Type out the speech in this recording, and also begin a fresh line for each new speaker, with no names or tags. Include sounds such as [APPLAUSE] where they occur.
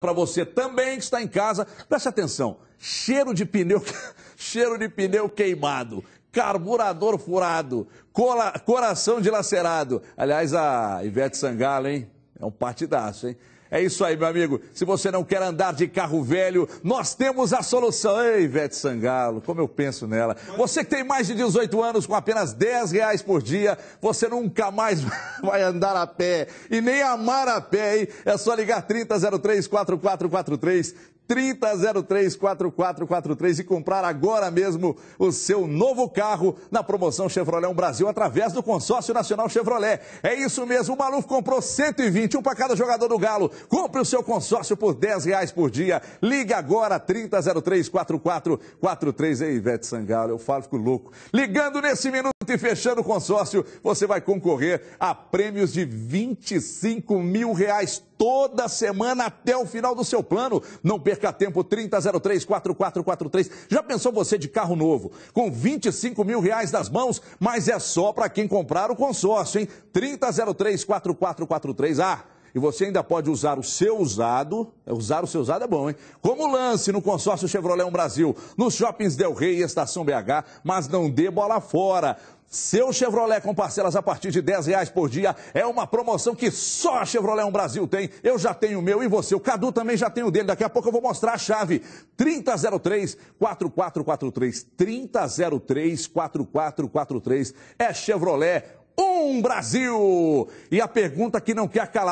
para você também que está em casa, preste atenção. Cheiro de pneu, [LAUGHS] cheiro de pneu queimado, carburador furado, cola, coração dilacerado. Aliás, a Ivete Sangalo, hein? É um partidaço, hein? É isso aí, meu amigo. Se você não quer andar de carro velho, nós temos a solução. Ei, Vete Sangalo, como eu penso nela. Você que tem mais de 18 anos, com apenas 10 reais por dia, você nunca mais [LAUGHS] vai andar a pé e nem amar a pé, hein? É só ligar 3003 4443, 3003 4443 e comprar agora mesmo o seu novo carro na promoção Chevrolet Brasil através do consórcio nacional Chevrolet. É isso mesmo, o Maluf comprou 120, um para cada jogador do Galo. Compre o seu consórcio por 10 reais por dia. Liga agora 3003-4443. Ei, Ivete Sangalo, eu falo, fico louco. Ligando nesse minuto e fechando o consórcio, você vai concorrer a prêmios de 25 mil reais toda semana até o final do seu plano. Não perca tempo, 3003-4443. Já pensou você de carro novo, com 25 mil reais nas mãos, mas é só para quem comprar o consórcio, hein? 3003-4443. Ah! E você ainda pode usar o seu usado, é, usar o seu usado é bom, hein? Como lance no consórcio Chevrolet um Brasil, nos shoppings Del Rey e Estação BH, mas não dê bola fora. Seu Chevrolet com parcelas a partir de 10 reais por dia é uma promoção que só a Chevrolet um Brasil tem. Eu já tenho o meu e você. O Cadu também já tem o dele. Daqui a pouco eu vou mostrar a chave. 3003-4443. 3003-4443. É Chevrolet um Brasil. E a pergunta que não quer calar.